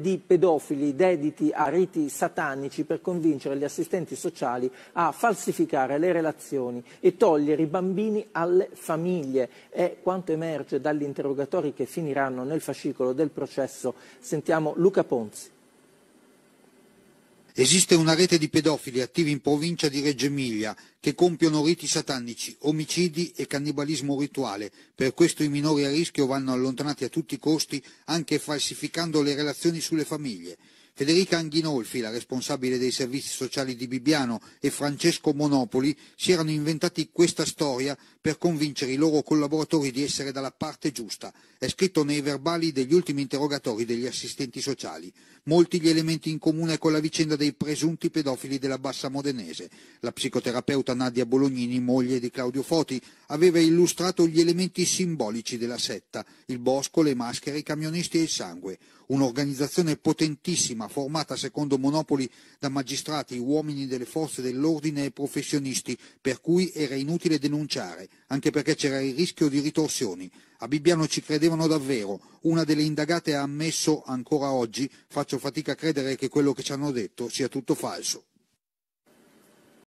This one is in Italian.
di pedofili dediti a riti satanici per convincere gli assistenti sociali a falsificare le relazioni e togliere i bambini alle famiglie. È quanto emerge dagli interrogatori che finiranno nel fascicolo del processo. Sentiamo Luca Ponzi. Esiste una rete di pedofili attivi in provincia di Reggio Emilia che compiono riti satanici, omicidi e cannibalismo rituale. Per questo i minori a rischio vanno allontanati a tutti i costi anche falsificando le relazioni sulle famiglie. Federica Anghinolfi, la responsabile dei servizi sociali di Bibbiano, e Francesco Monopoli si erano inventati questa storia per convincere i loro collaboratori di essere dalla parte giusta. È scritto nei verbali degli ultimi interrogatori degli assistenti sociali. Molti gli elementi in comune con la vicenda dei presunti pedofili della bassa modenese. La psicoterapeuta Nadia Bolognini, moglie di Claudio Foti, aveva illustrato gli elementi simbolici della setta, il bosco, le maschere, i camionisti e il sangue. Un'organizzazione potentissima Roma, formata secondo Monopoli da magistrati, uomini delle forze dell'ordine e professionisti, per cui era inutile denunciare, anche perché c'era il rischio di ritorsioni. A Bibbiano ci credevano davvero. Una delle indagate ha ammesso, ancora oggi, faccio fatica a credere che quello che ci hanno detto sia tutto falso.